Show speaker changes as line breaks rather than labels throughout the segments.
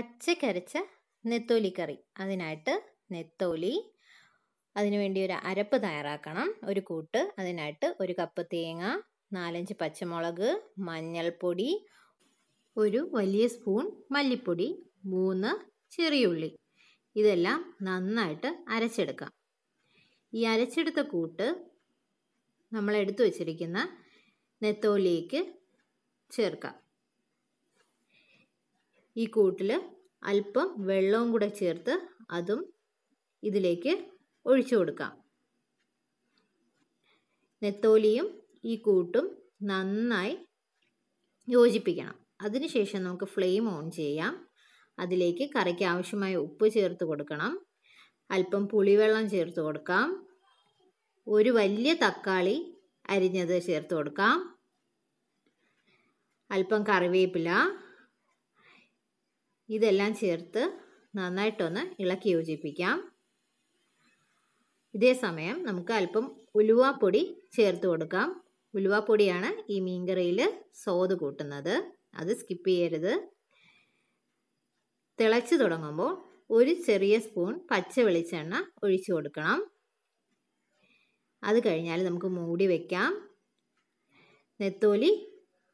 പച്ചക്കരച്ച നെത്തോലി കറി അതിനായിട്ട് നെത്തോലി അതിനുവേണ്ടി ഒരു അരപ്പ് തയ്യാറാക്കണം ഒരു കൂട്ട് അതിനായിട്ട് ഒരു കപ്പ് തേങ്ങ നാലഞ്ച് പച്ചമുളക് മഞ്ഞൾപ്പൊടി ഒരു വലിയ സ്പൂൺ മല്ലിപ്പൊടി മൂന്ന് ചെറിയുള്ളി ഇതെല്ലാം നന്നായിട്ട് അരച്ചെടുക്കാം ഈ അരച്ചെടുത്ത കൂട്ട് നമ്മൾ എടുത്തു വച്ചിരിക്കുന്ന നെത്തോലിക്ക് ചേർക്കാം ഈ കൂട്ടിൽ അല്പം വെള്ളവും കൂടെ ചേർത്ത് അതും ഇതിലേക്ക് ഒഴിച്ചു കൊടുക്കാം നെത്തോലിയും ഈ കൂട്ടും നന്നായി യോജിപ്പിക്കണം അതിനുശേഷം നമുക്ക് ഫ്ലെയിം ഓൺ ചെയ്യാം അതിലേക്ക് കറിക്ക് ആവശ്യമായ ഉപ്പ് ചേർത്ത് കൊടുക്കണം അല്പം പുളിവെള്ളം ചേർത്ത് കൊടുക്കാം ഒരു വലിയ തക്കാളി അരിഞ്ഞത് ചേർത്ത് കൊടുക്കാം അല്പം കറിവേപ്പില ഇതെല്ലാം ചേർത്ത് നന്നായിട്ടൊന്ന് ഇളക്കി യോജിപ്പിക്കാം ഇതേ സമയം നമുക്ക് അല്പം ഉലുവാപ്പൊടി ചേർത്ത് കൊടുക്കാം ഉലുവാപ്പൊടിയാണ് ഈ മീൻകറിയിൽ സോത് കൂട്ടുന്നത് അത് സ്കിപ്പ് ചെയ്യരുത് തിളച്ച് തുടങ്ങുമ്പോൾ ഒരു ചെറിയ സ്പൂൺ പച്ച വെളിച്ചെണ്ണ ഒഴിച്ചു കൊടുക്കണം അത് കഴിഞ്ഞാൽ നമുക്ക് മൂടി വയ്ക്കാം നെത്തോലി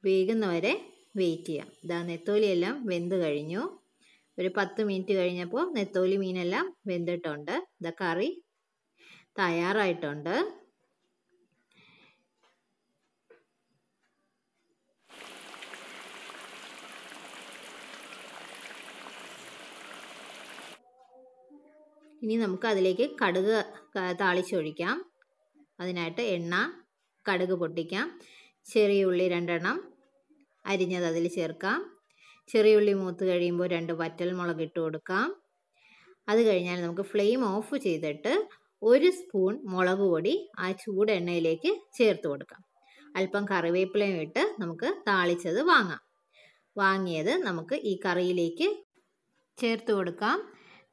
വേകുന്നവരെ വെയിറ്റ് ചെയ്യാം ഇതാ നെത്തോലിയെല്ലാം വെന്ത് കഴിഞ്ഞു ഒരു പത്ത് മിനിറ്റ് കഴിഞ്ഞപ്പോൾ നെത്തോലി മീനെല്ലാം വെന്തിട്ടുണ്ട് ഇത് കറി തയ്യാറായിട്ടുണ്ട് ഇനി നമുക്ക് അതിലേക്ക് കടുക് താളിച്ചൊഴിക്കാം അതിനായിട്ട് എണ്ണ കടുക് പൊട്ടിക്കാം ചെറിയ ഉള്ളി രണ്ടെണ്ണം അരിഞ്ഞത് അതിൽ ചേർക്കാം ചെറിയുള്ളി മൂത്ത് കഴിയുമ്പോൾ രണ്ട് വറ്റൽമുളക് ഇട്ട് കൊടുക്കാം അത് കഴിഞ്ഞാൽ നമുക്ക് ഫ്ലെയിം ഓഫ് ചെയ്തിട്ട് ഒരു സ്പൂൺ മുളക് പൊടി ആ ചൂടെണ്ണയിലേക്ക് ചേർത്ത് കൊടുക്കാം അല്പം കറിവേപ്പിലയും ഇട്ട് നമുക്ക് താളിച്ചത് വാങ്ങാം വാങ്ങിയത് നമുക്ക് ഈ കറിയിലേക്ക് ചേർത്ത് കൊടുക്കാം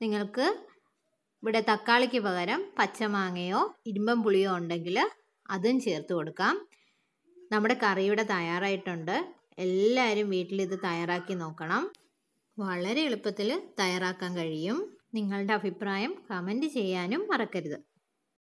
നിങ്ങൾക്ക് ഇവിടെ തക്കാളിക്ക് പകരം പച്ചമാങ്ങയോ ഇരുമ്പം പുളിയോ ഉണ്ടെങ്കിൽ അതും ചേർത്ത് കൊടുക്കാം നമ്മുടെ കറിയുടെ തയ്യാറായിട്ടുണ്ട് എല്ലാവരും വീട്ടിൽ ഇത് തയ്യാറാക്കി നോക്കണം വളരെ എളുപ്പത്തിൽ തയ്യാറാക്കാൻ കഴിയും നിങ്ങളുടെ അഭിപ്രായം കമൻറ്റ് ചെയ്യാനും മറക്കരുത്